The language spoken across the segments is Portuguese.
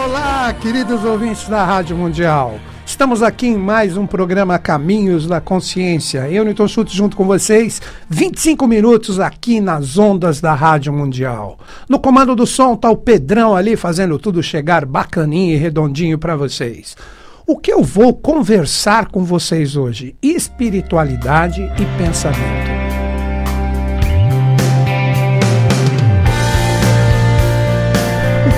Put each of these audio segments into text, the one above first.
Olá, queridos ouvintes da Rádio Mundial. Estamos aqui em mais um programa Caminhos da Consciência. Eu, Newton Schultz, junto com vocês, 25 minutos aqui nas ondas da Rádio Mundial. No comando do som está o Pedrão ali fazendo tudo chegar bacaninho e redondinho para vocês. O que eu vou conversar com vocês hoje? Espiritualidade e pensamento.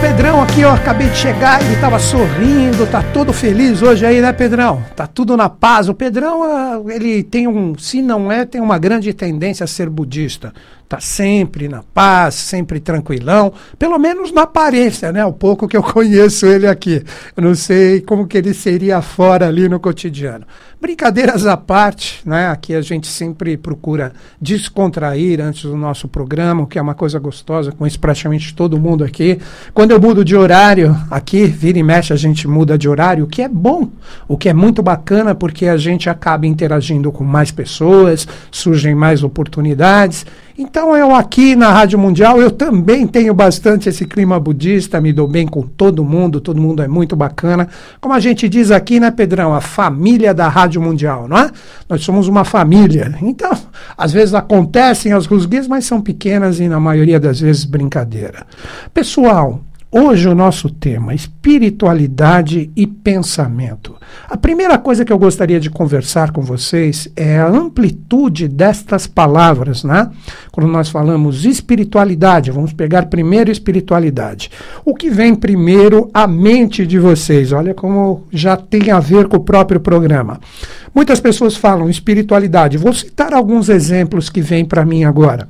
Pedrão aqui, ó, acabei de chegar, ele tava sorrindo, tá todo feliz hoje aí, né, Pedrão? Tá tudo na paz. O Pedrão, ah, ele tem um, se não é, tem uma grande tendência a ser budista. Tá sempre na paz, sempre tranquilão, pelo menos na aparência, né? O pouco que eu conheço ele aqui. Eu não sei como que ele seria fora ali no cotidiano. Brincadeiras à parte, né? Aqui a gente sempre procura descontrair antes do nosso programa, o que é uma coisa gostosa, com isso praticamente todo mundo aqui. Quando eu mudo de horário aqui, vira e mexe, a gente muda de horário, o que é bom, o que é muito bacana, porque a gente acaba interagindo com mais pessoas, surgem mais oportunidades. Então eu aqui na Rádio Mundial, eu também tenho bastante esse clima budista, me dou bem com todo mundo, todo mundo é muito bacana. Como a gente diz aqui, né, Pedrão, a família da Rádio Mundial, não é? Nós somos uma família. Então, às vezes acontecem as rusguias, mas são pequenas e na maioria das vezes brincadeira. Pessoal, Hoje o nosso tema, espiritualidade e pensamento. A primeira coisa que eu gostaria de conversar com vocês é a amplitude destas palavras, né? Quando nós falamos espiritualidade, vamos pegar primeiro espiritualidade. O que vem primeiro à mente de vocês? Olha como já tem a ver com o próprio programa. Muitas pessoas falam espiritualidade. Vou citar alguns exemplos que vêm para mim agora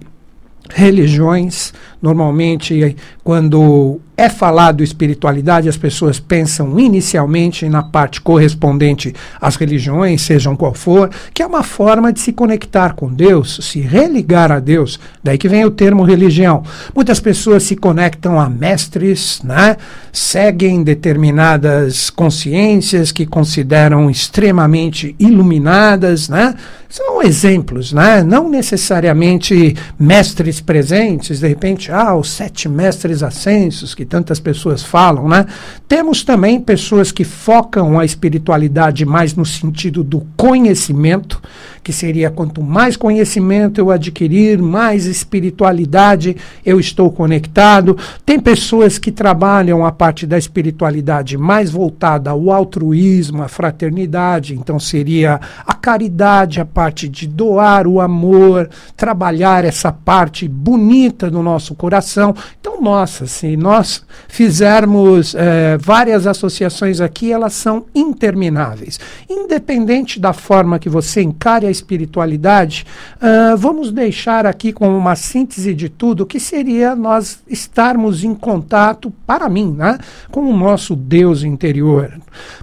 religiões. Normalmente, quando é falado espiritualidade, as pessoas pensam inicialmente na parte correspondente às religiões, sejam qual for, que é uma forma de se conectar com Deus, se religar a Deus. Daí que vem o termo religião. Muitas pessoas se conectam a mestres, né? seguem determinadas consciências que consideram extremamente iluminadas, né? são exemplos, né? não necessariamente mestres presentes, de repente, ah, os sete mestres ascensos que tantas pessoas falam. Né? Temos também pessoas que focam a espiritualidade mais no sentido do conhecimento, que seria quanto mais conhecimento eu adquirir, mais espiritualidade eu estou conectado. Tem pessoas que trabalham a parte da espiritualidade mais voltada ao altruísmo, à fraternidade, então seria a caridade, a parte de doar o amor, trabalhar essa parte bonita do nosso coração. Então, nossa, se nós fizermos é, várias associações aqui, elas são intermináveis. Independente da forma que você encare a espiritualidade, uh, vamos deixar aqui como uma síntese de tudo que seria nós estarmos em contato, para mim, né, com o nosso Deus interior.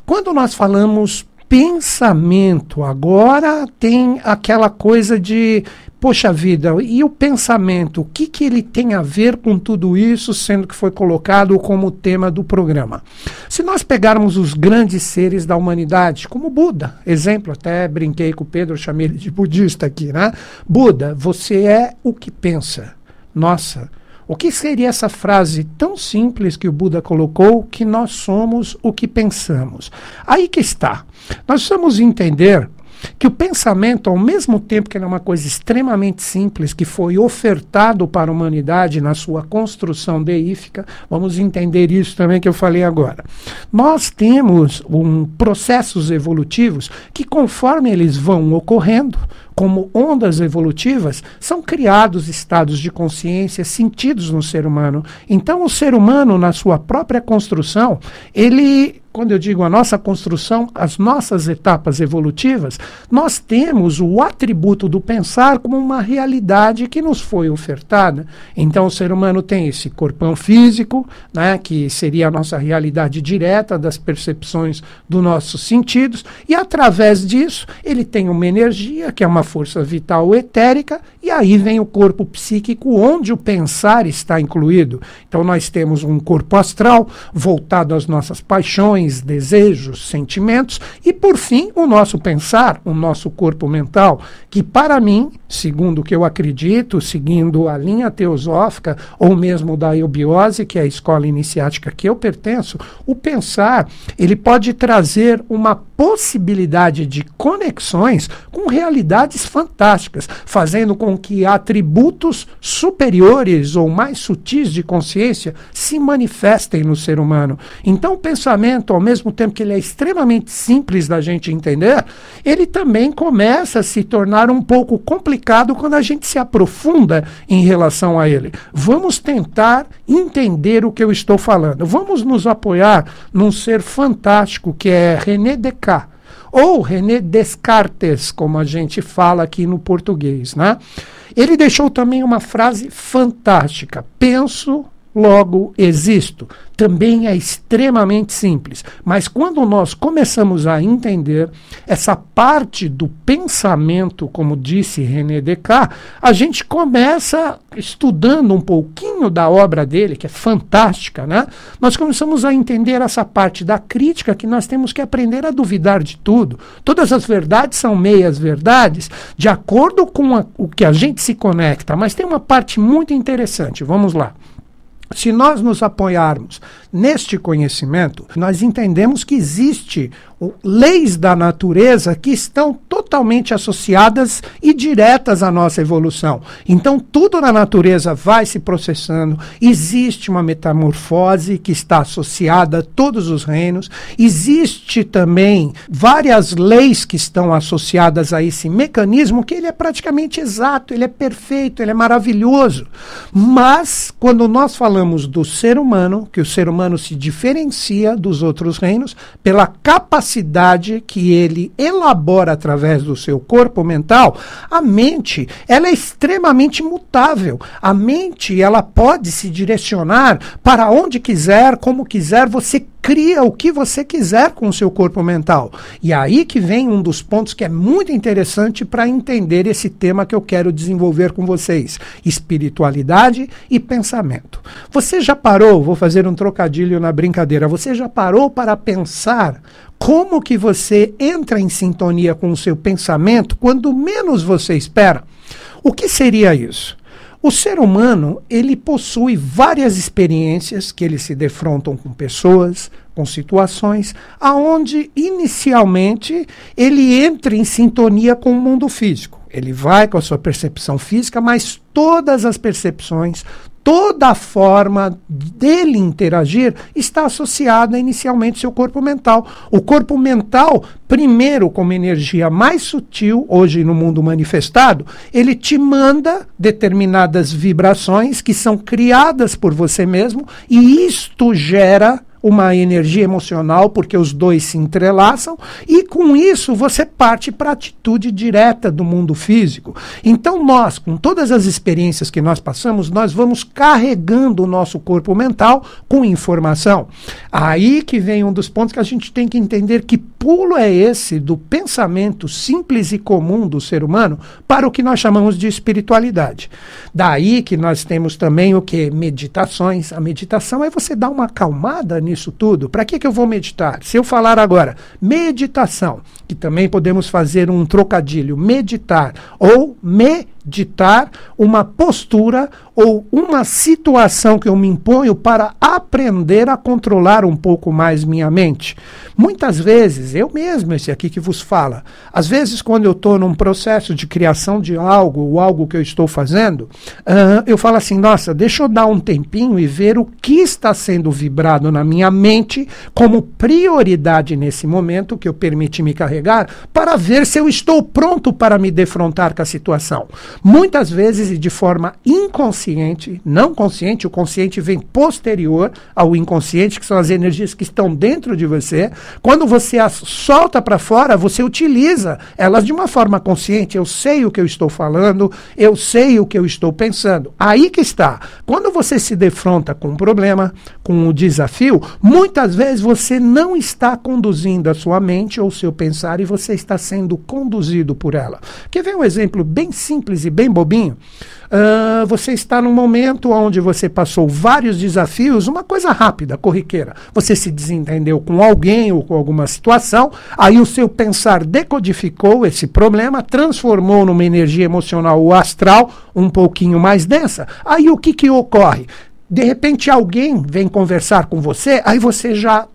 Quando nós falamos pensamento agora tem aquela coisa de poxa vida e o pensamento o que que ele tem a ver com tudo isso sendo que foi colocado como tema do programa se nós pegarmos os grandes seres da humanidade como Buda exemplo até brinquei com o Pedro chamei ele de budista aqui né Buda você é o que pensa nossa o que seria essa frase tão simples que o Buda colocou, que nós somos o que pensamos? Aí que está. Nós precisamos entender que o pensamento, ao mesmo tempo que ele é uma coisa extremamente simples, que foi ofertado para a humanidade na sua construção deífica, vamos entender isso também que eu falei agora. Nós temos um, processos evolutivos que, conforme eles vão ocorrendo, como ondas evolutivas, são criados estados de consciência sentidos no ser humano. Então, o ser humano, na sua própria construção, ele quando eu digo a nossa construção, as nossas etapas evolutivas, nós temos o atributo do pensar como uma realidade que nos foi ofertada. Então, o ser humano tem esse corpão físico, né, que seria a nossa realidade direta das percepções dos nossos sentidos, e através disso, ele tem uma energia, que é uma força vital etérica, e aí vem o corpo psíquico, onde o pensar está incluído. Então, nós temos um corpo astral voltado às nossas paixões emoções, desejos, sentimentos e, por fim, o nosso pensar, o nosso corpo mental, que, para mim, segundo o que eu acredito, seguindo a linha teosófica ou mesmo da eubiose, que é a escola iniciática que eu pertenço, o pensar ele pode trazer uma possibilidade de conexões com realidades fantásticas, fazendo com que atributos superiores ou mais sutis de consciência se manifestem no ser humano. Então, o pensamento, ao mesmo tempo que ele é extremamente simples da gente entender, ele também começa a se tornar um pouco complicado quando a gente se aprofunda em relação a ele. Vamos tentar entender o que eu estou falando. Vamos nos apoiar num ser fantástico que é René Descartes, ou René Descartes, como a gente fala aqui no português, né? Ele deixou também uma frase fantástica: penso, logo existo. Também é extremamente simples. Mas quando nós começamos a entender essa parte do pensamento, como disse René Descartes, a gente começa estudando um pouquinho da obra dele, que é fantástica, né? Nós começamos a entender essa parte da crítica que nós temos que aprender a duvidar de tudo. Todas as verdades são meias verdades, de acordo com a, o que a gente se conecta, mas tem uma parte muito interessante. Vamos lá. Se nós nos apoiarmos neste conhecimento, nós entendemos que existe leis da natureza que estão totalmente associadas e diretas à nossa evolução. Então, tudo na natureza vai se processando, existe uma metamorfose que está associada a todos os reinos, existe também várias leis que estão associadas a esse mecanismo que ele é praticamente exato, ele é perfeito, ele é maravilhoso. Mas quando nós falamos do ser humano, que o ser humano humano se diferencia dos outros reinos pela capacidade que ele elabora através do seu corpo mental. A mente, ela é extremamente mutável. A mente, ela pode se direcionar para onde quiser, como quiser, você cria o que você quiser com o seu corpo mental. E aí que vem um dos pontos que é muito interessante para entender esse tema que eu quero desenvolver com vocês: espiritualidade e pensamento. Você já parou, vou fazer um trocadilho na brincadeira, você já parou para pensar como que você entra em sintonia com o seu pensamento quando menos você espera? O que seria isso? O ser humano, ele possui várias experiências que ele se defrontam com pessoas, com situações, aonde inicialmente ele entra em sintonia com o mundo físico. Ele vai com a sua percepção física, mas todas as percepções, toda forma dele interagir está associada inicialmente ao seu corpo mental. O corpo mental, primeiro como energia mais sutil, hoje no mundo manifestado, ele te manda determinadas vibrações que são criadas por você mesmo e isto gera uma energia emocional, porque os dois se entrelaçam, e com isso você parte para a atitude direta do mundo físico. Então, nós, com todas as experiências que nós passamos, nós vamos carregando o nosso corpo mental com informação. Aí que vem um dos pontos que a gente tem que entender que pulo é esse do pensamento simples e comum do ser humano para o que nós chamamos de espiritualidade. Daí que nós temos também o que? Meditações. A meditação é você dar uma acalmada nisso tudo. Para que, que eu vou meditar? Se eu falar agora meditação, que também podemos fazer um trocadilho, meditar ou meditar ditar uma postura ou uma situação que eu me imponho para aprender a controlar um pouco mais minha mente. Muitas vezes, eu mesmo, esse aqui que vos fala, às vezes quando eu estou num processo de criação de algo ou algo que eu estou fazendo, uh, eu falo assim, nossa, deixa eu dar um tempinho e ver o que está sendo vibrado na minha mente como prioridade nesse momento que eu permiti me carregar para ver se eu estou pronto para me defrontar com a situação. Muitas vezes, de forma inconsciente, não consciente, o consciente vem posterior ao inconsciente, que são as energias que estão dentro de você. Quando você as solta para fora, você utiliza elas de uma forma consciente. Eu sei o que eu estou falando, eu sei o que eu estou pensando. Aí que está. Quando você se defronta com um problema, com um desafio, muitas vezes você não está conduzindo a sua mente ou seu pensar e você está sendo conduzido por ela. Quer ver um exemplo bem simples bem bobinho, uh, você está num momento onde você passou vários desafios, uma coisa rápida, corriqueira. Você se desentendeu com alguém ou com alguma situação, aí o seu pensar decodificou esse problema, transformou numa energia emocional ou astral um pouquinho mais densa. Aí o que, que ocorre? De repente alguém vem conversar com você, aí você já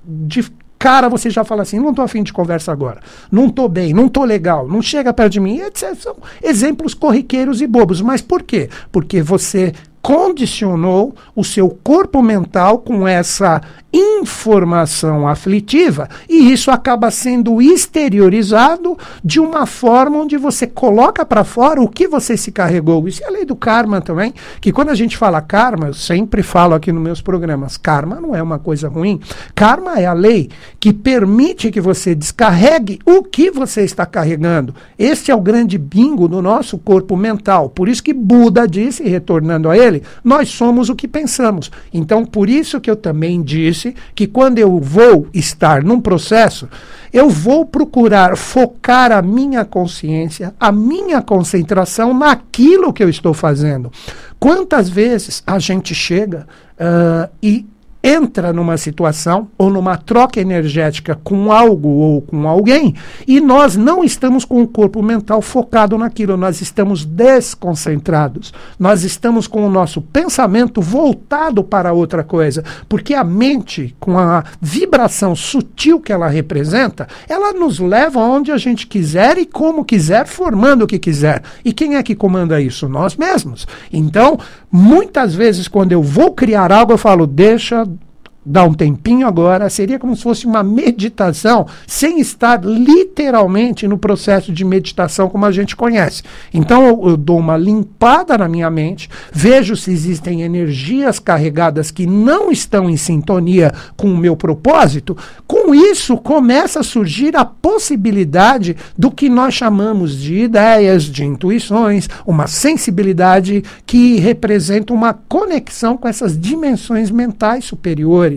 cara você já fala assim, não tô afim de conversa agora, não tô bem, não tô legal, não chega perto de mim, etc. São exemplos corriqueiros e bobos. Mas por quê? Porque você condicionou o seu corpo mental com essa informação aflitiva e isso acaba sendo exteriorizado de uma forma onde você coloca para fora o que você se carregou. Isso é a lei do karma também, que quando a gente fala karma, eu sempre falo aqui nos meus programas, karma não é uma coisa ruim. Karma é a lei que permite que você descarregue o que você está carregando. Este é o grande bingo do nosso corpo mental. Por isso que Buda disse, retornando a ele, nós somos o que pensamos. Então, por isso que eu também disse disse que quando eu vou estar num processo, eu vou procurar focar a minha consciência, a minha concentração naquilo que eu estou fazendo. Quantas vezes a gente chega uh, e entra numa situação ou numa troca energética com algo ou com alguém e nós não estamos com o corpo mental focado naquilo, nós estamos desconcentrados, nós estamos com o nosso pensamento voltado para outra coisa, porque a mente, com a vibração sutil que ela representa, ela nos leva onde a gente quiser e como quiser, formando o que quiser. E quem é que comanda isso? Nós mesmos. Então, muitas vezes quando eu vou criar algo, eu falo, deixa dá um tempinho agora, seria como se fosse uma meditação, sem estar literalmente no processo de meditação como a gente conhece. Então eu, eu, dou uma limpada na minha mente, vejo se existem energias carregadas que não estão em sintonia com o meu propósito. Com isso começa a surgir a possibilidade do que nós chamamos de ideias, de intuições, uma sensibilidade que representa uma conexão com essas dimensões mentais superiores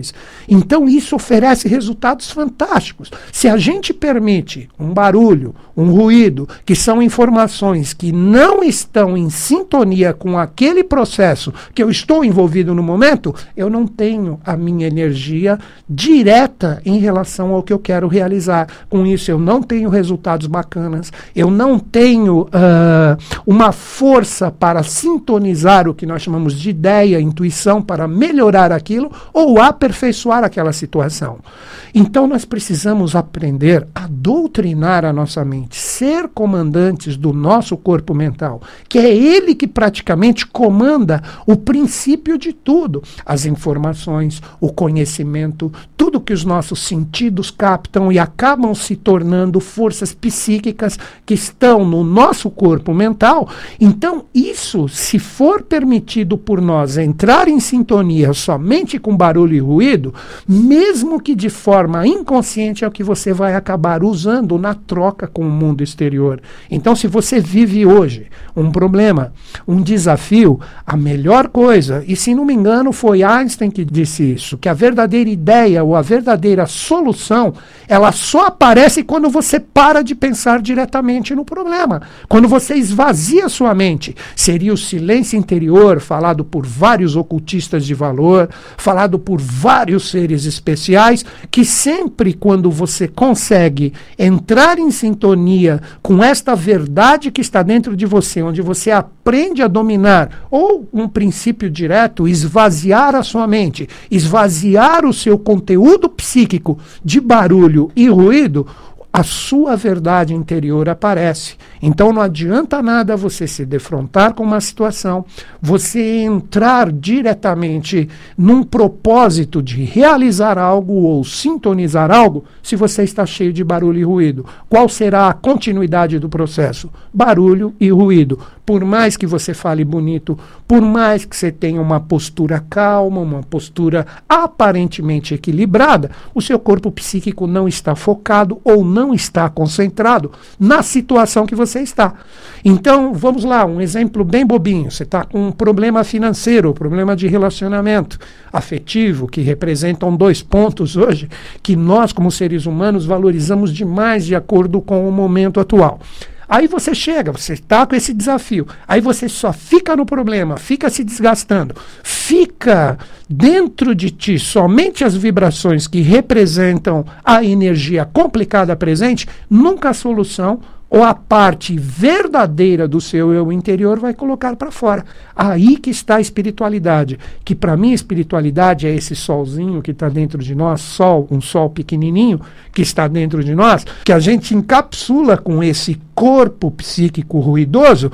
então isso oferece resultados fantásticos. Se a gente permite um barulho, um ruído, que são informações que não estão em sintonia com aquele processo que eu estou envolvido no momento, eu não tenho a minha energia direta em relação ao que eu quero realizar. Com isso, eu não tenho resultados bacanas, eu não tenho uh, uma força para sintonizar o que nós chamamos de ideia, intuição, para melhorar aquilo ou aperfeiçoar aquela situação. Então, nós precisamos aprender a doutrinar a nossa mente seguinte: ser comandantes do nosso corpo mental, que é ele que praticamente comanda o princípio de tudo, as informações, o conhecimento, tudo que os nossos sentidos captam e acabam se tornando forças psíquicas que estão no nosso corpo mental. Então, isso, se for permitido por nós entrar em sintonia somente com barulho e ruído, mesmo que de forma inconsciente, é o que você vai acabar usando na troca com mundo exterior. Então, se você vive hoje um problema, um desafio, a melhor coisa, e se não me engano foi Einstein que disse isso, que a verdadeira ideia ou a verdadeira solução, ela só aparece quando você para de pensar diretamente no problema, quando você esvazia sua mente. Seria o silêncio interior, falado por vários ocultistas de valor, falado por vários seres especiais, que sempre quando você consegue entrar em sintonia com esta verdade que está dentro de você, onde você aprende a dominar, ou um princípio direto, esvaziar a sua mente, esvaziar o seu conteúdo psíquico de barulho e ruído, a sua verdade interior aparece. Então não adianta nada você se defrontar com uma situação, você entrar diretamente num propósito de realizar algo ou sintonizar algo, se você está cheio de barulho e ruído. Qual será a continuidade do processo? Barulho e ruído por mais que você fale bonito, por mais que você tenha uma postura calma, uma postura aparentemente equilibrada, o seu corpo psíquico não está focado ou não está concentrado na situação que você está. Então, vamos lá, um exemplo bem bobinho: você está com um problema financeiro, problema de relacionamento afetivo, que representam dois pontos hoje que nós, como seres humanos, valorizamos demais de acordo com o momento atual. Aí você chega, você está com esse desafio. Aí você só fica no problema, fica se desgastando, fica dentro de ti somente as vibrações que representam a energia complicada presente, nunca a solução ou a parte verdadeira do seu eu interior vai colocar para fora. Aí que está a espiritualidade, que para mim espiritualidade é esse solzinho que está dentro de nós, sol, um sol pequenininho que está dentro de nós, que a gente encapsula com esse corpo psíquico ruidoso.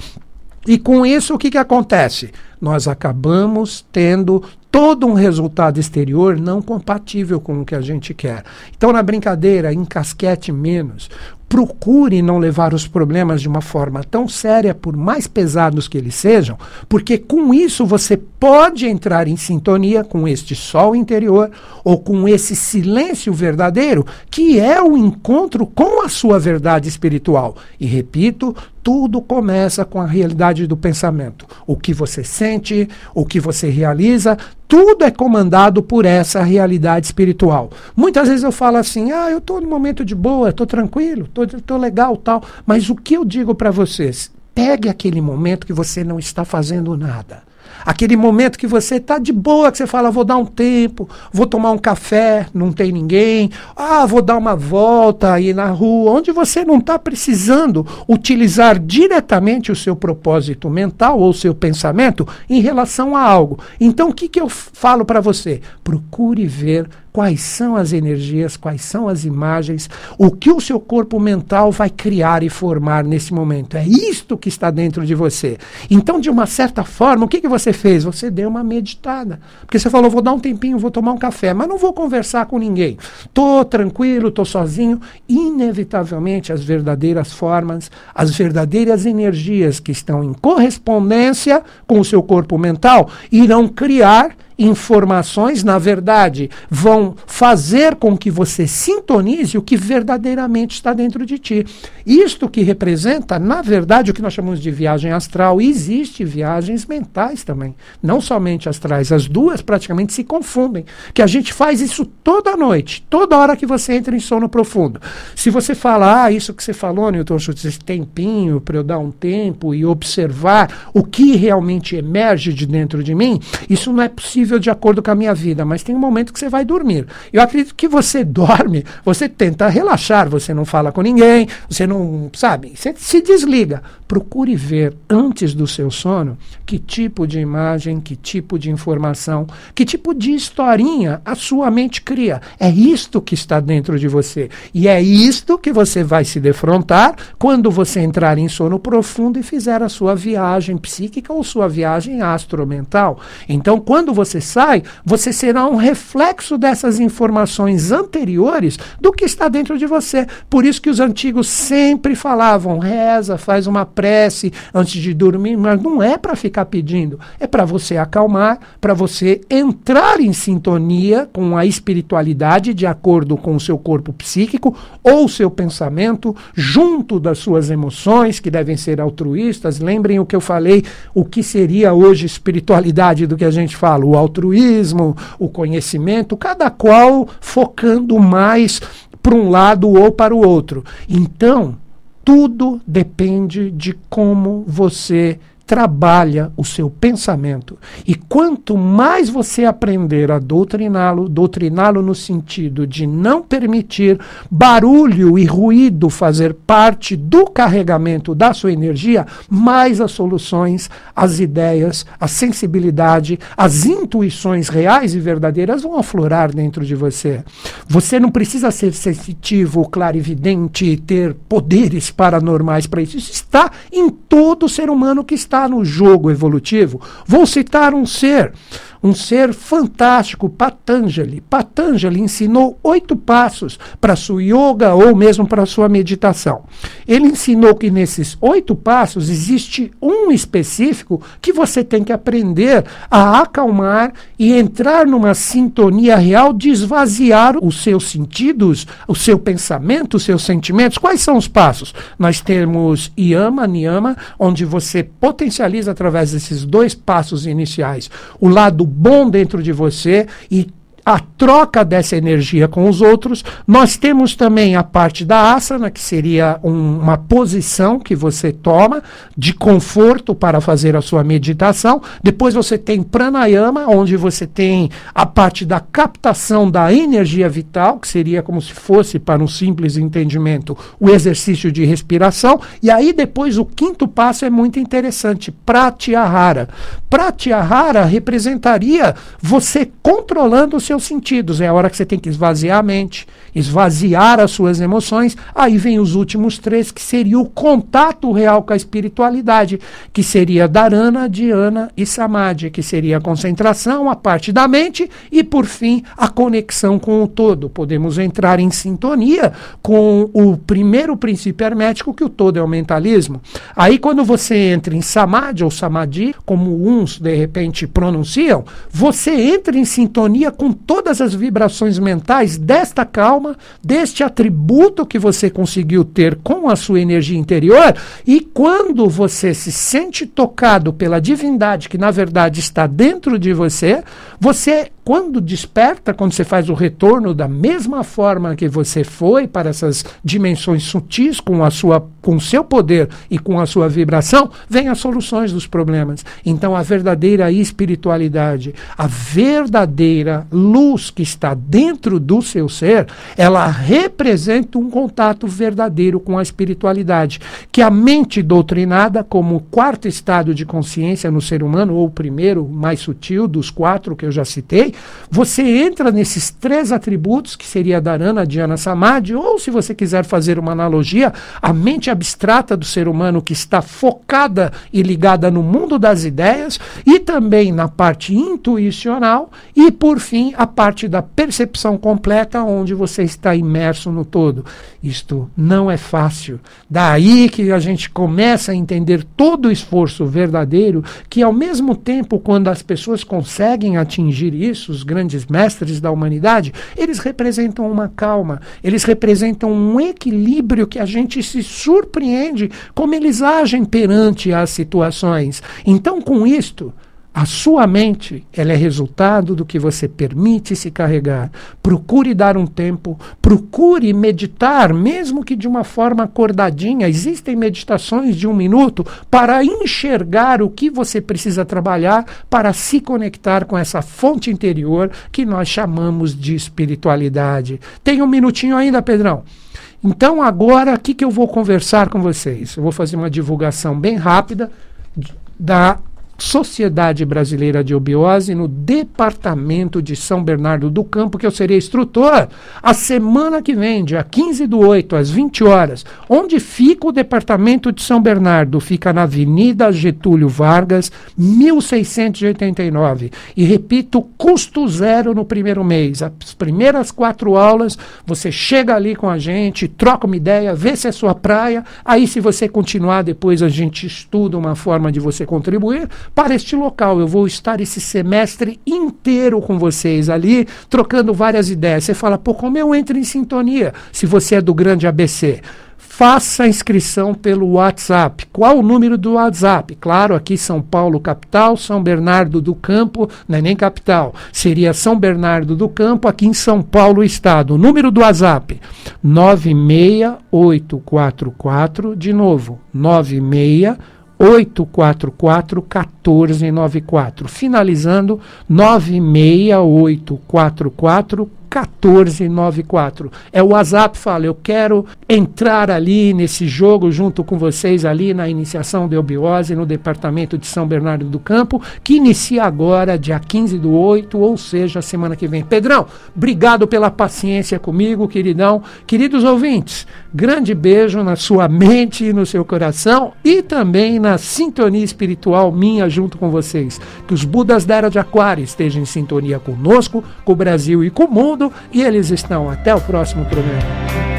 E com isso o que, que acontece? Nós acabamos tendo todo um resultado exterior não compatível com o que a gente quer. Então, na brincadeira, encasquete menos procure não levar os problemas de uma forma tão séria, por mais pesados que eles sejam, porque com isso você pode entrar em sintonia com este sol interior ou com esse silêncio verdadeiro, que é o encontro com a sua verdade espiritual. E repito, tudo começa com a realidade do pensamento. O que você sente, o que você realiza, tudo é comandado por essa realidade espiritual. Muitas vezes eu falo assim: ah, eu estou no momento de boa, estou tranquilo, estou estou tô legal tal. Mas o que eu digo para vocês? Pegue aquele momento que você não está fazendo nada. Aquele momento que você está de boa, que você fala, vou dar um tempo, vou tomar um café, não tem ninguém, ah, vou dar uma volta aí na rua, onde você não está precisando utilizar diretamente o seu propósito mental ou o seu pensamento em relação a algo. Então, o que, que eu falo para você? Procure ver quais são as energias, quais são as imagens, o que o seu corpo mental vai criar e formar nesse momento. É isto que está dentro de você. Então, de uma certa forma, o que, que você fez? Você deu uma meditada. Porque você falou, vou dar um tempinho, vou tomar um café, mas não vou conversar com ninguém. Tô tranquilo, tô sozinho. Inevitavelmente, as verdadeiras formas, as verdadeiras energias que estão em correspondência com o seu corpo mental irão criar informações, na verdade, vão fazer com que você sintonize o que verdadeiramente está dentro de ti. Isto que representa, na verdade, o que nós chamamos de viagem astral. existe viagens mentais também, não somente astrais. As duas praticamente se confundem, que a gente faz isso toda noite, toda hora que você entra em sono profundo. Se você falar, ah, isso que você falou, Newton Schultz, esse tempinho para eu dar um tempo e observar o que realmente emerge de dentro de mim, isso não é possível possível de acordo com a minha vida, mas tem um momento que você vai dormir. Eu acredito que você dorme, você tenta relaxar, você não fala com ninguém, você não, sabe, você se desliga. Procure ver antes do seu sono que tipo de imagem, que tipo de informação, que tipo de historinha a sua mente cria. É isto que está dentro de você e é isto que você vai se defrontar quando você entrar em sono profundo e fizer a sua viagem psíquica ou sua viagem astromental. Então, quando você você sai, você será um reflexo dessas informações anteriores do que está dentro de você. Por isso que os antigos sempre falavam: reza, faz uma prece antes de dormir, mas não é para ficar pedindo, é para você acalmar, para você entrar em sintonia com a espiritualidade de acordo com o seu corpo psíquico ou seu pensamento, junto das suas emoções, que devem ser altruístas. Lembrem o que eu falei, o que seria hoje espiritualidade do que a gente fala, o altruísmo, o conhecimento, cada qual focando mais para um lado ou para o outro. Então, tudo depende de como você trabalha o seu pensamento. E quanto mais você aprender a doutriná-lo, doutriná-lo no sentido de não permitir barulho e ruído fazer parte do carregamento da sua energia, mais as soluções, as ideias, a sensibilidade, as intuições reais e verdadeiras vão aflorar dentro de você. Você não precisa ser sensitivo, clarividente e ter poderes paranormais para isso. Isso está em todo ser humano que está está no jogo evolutivo, vou citar um ser um ser fantástico, Patanjali. Patanjali ensinou oito passos para sua yoga ou mesmo para sua meditação. Ele ensinou que nesses oito passos existe um específico que você tem que aprender a acalmar e entrar numa sintonia real de esvaziar os seus sentidos, o seu pensamento, os seus sentimentos. Quais são os passos? Nós temos Yama, Niyama, onde você potencializa através desses dois passos iniciais o lado bom dentro de você e a troca dessa energia com os outros. Nós temos também a parte da asana, que seria um, uma posição que você toma de conforto para fazer a sua meditação. Depois você tem pranayama, onde você tem a parte da captação da energia vital, que seria como se fosse, para um simples entendimento, o exercício de respiração. E aí depois o quinto passo é muito interessante, pratyahara. Pratyahara representaria você controlando o seu seus sentidos. É a hora que você tem que esvaziar a mente, esvaziar as suas emoções. Aí vem os últimos três, que seria o contato real com a espiritualidade, que seria dharana, dhyana e samadhi, que seria a concentração, a parte da mente e, por fim, a conexão com o todo. Podemos entrar em sintonia com o primeiro princípio hermético, que o todo é o mentalismo. Aí, quando você entra em samadhi ou samadhi, como uns de repente pronunciam, você entra em sintonia com todas as vibrações mentais desta calma, deste atributo que você conseguiu ter com a sua energia interior, e quando você se sente tocado pela divindade que na verdade está dentro de você, você quando desperta, quando você faz o retorno da mesma forma que você foi para essas dimensões sutis com a sua com o seu poder e com a sua vibração, vem as soluções dos problemas. Então a verdadeira espiritualidade, a verdadeira luz que está dentro do seu ser, ela representa um contato verdadeiro com a espiritualidade, que a mente doutrinada como o quarto estado de consciência no ser humano ou o primeiro mais sutil dos quatro que eu já citei, você entra nesses três atributos, que seria Dharana, Dhyana, Samadhi, ou se você quiser fazer uma analogia, a mente abstrata do ser humano que está focada e ligada no mundo das ideias, e também na parte intuicional, e por fim, a parte da percepção completa, onde você está imerso no todo. Isto não é fácil. Daí que a gente começa a entender todo o esforço verdadeiro, que ao mesmo tempo, quando as pessoas conseguem atingir isso, isso, os grandes mestres da humanidade, eles representam uma calma, eles representam um equilíbrio que a gente se surpreende como eles agem perante as situações. Então, com isto, a sua mente, ela é resultado do que você permite se carregar. Procure dar um tempo, procure meditar, mesmo que de uma forma acordadinha. Existem meditações de um minuto para enxergar o que você precisa trabalhar para se conectar com essa fonte interior que nós chamamos de espiritualidade. Tem um minutinho ainda, Pedrão? Então, agora, o que, que eu vou conversar com vocês? Eu vou fazer uma divulgação bem rápida da Sociedade Brasileira de Obiose no Departamento de São Bernardo do Campo, que eu serei instrutor a semana que vem, dia 15 do 8, às 20 horas. Onde fica o Departamento de São Bernardo? Fica na Avenida Getúlio Vargas, 1689. E repito, custo zero no primeiro mês. As primeiras quatro aulas, você chega ali com a gente, troca uma ideia, vê se é sua praia. Aí, se você continuar depois, a gente estuda uma forma de você contribuir para este local. Eu vou estar esse semestre inteiro com vocês ali, trocando várias ideias. Você fala, pô, como eu entro em sintonia se você é do grande ABC? faça a inscrição pelo WhatsApp. Qual o número do WhatsApp? Claro, aqui São Paulo capital, São Bernardo do Campo, não é nem capital, seria São Bernardo do Campo, aqui em São Paulo estado. O número do WhatsApp: 96844, de novo, 96844. 844 1494. Finalizando 96844 1494. É o WhatsApp fala, eu quero entrar ali nesse jogo junto com vocês ali na iniciação de Obiose no departamento de São Bernardo do Campo, que inicia agora dia 15 do 8, ou seja, semana que vem. Pedrão, obrigado pela paciência comigo, queridão. Queridos ouvintes, grande beijo na sua mente e no seu coração e também na sintonia espiritual minha junto com vocês. Que os Budas da Era de Aquário estejam em sintonia conosco, com o Brasil e com o mundo e eles estão. Até o próximo programa.